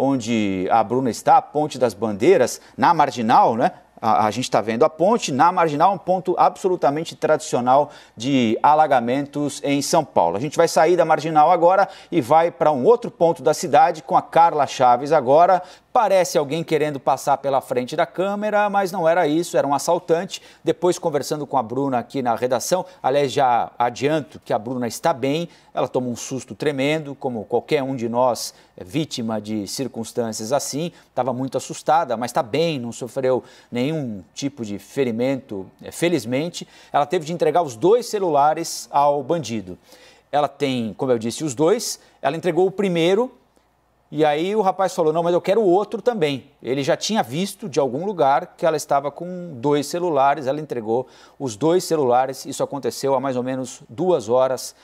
onde a Bruna está, Ponte das Bandeiras, na Marginal, né? a, a gente está vendo a ponte na marginal, um ponto absolutamente tradicional de alagamentos em São Paulo. A gente vai sair da marginal agora e vai para um outro ponto da cidade com a Carla Chaves agora. Parece alguém querendo passar pela frente da câmera, mas não era isso, era um assaltante. Depois, conversando com a Bruna aqui na redação, aliás, já adianto que a Bruna está bem, ela toma um susto tremendo, como qualquer um de nós é vítima de circunstâncias assim, estava muito assustada, mas está bem, não sofreu nenhum nenhum tipo de ferimento, é, felizmente. Ela teve de entregar os dois celulares ao bandido. Ela tem, como eu disse, os dois. Ela entregou o primeiro e aí o rapaz falou: Não, mas eu quero outro também. Ele já tinha visto de algum lugar que ela estava com dois celulares, ela entregou os dois celulares. Isso aconteceu há mais ou menos duas horas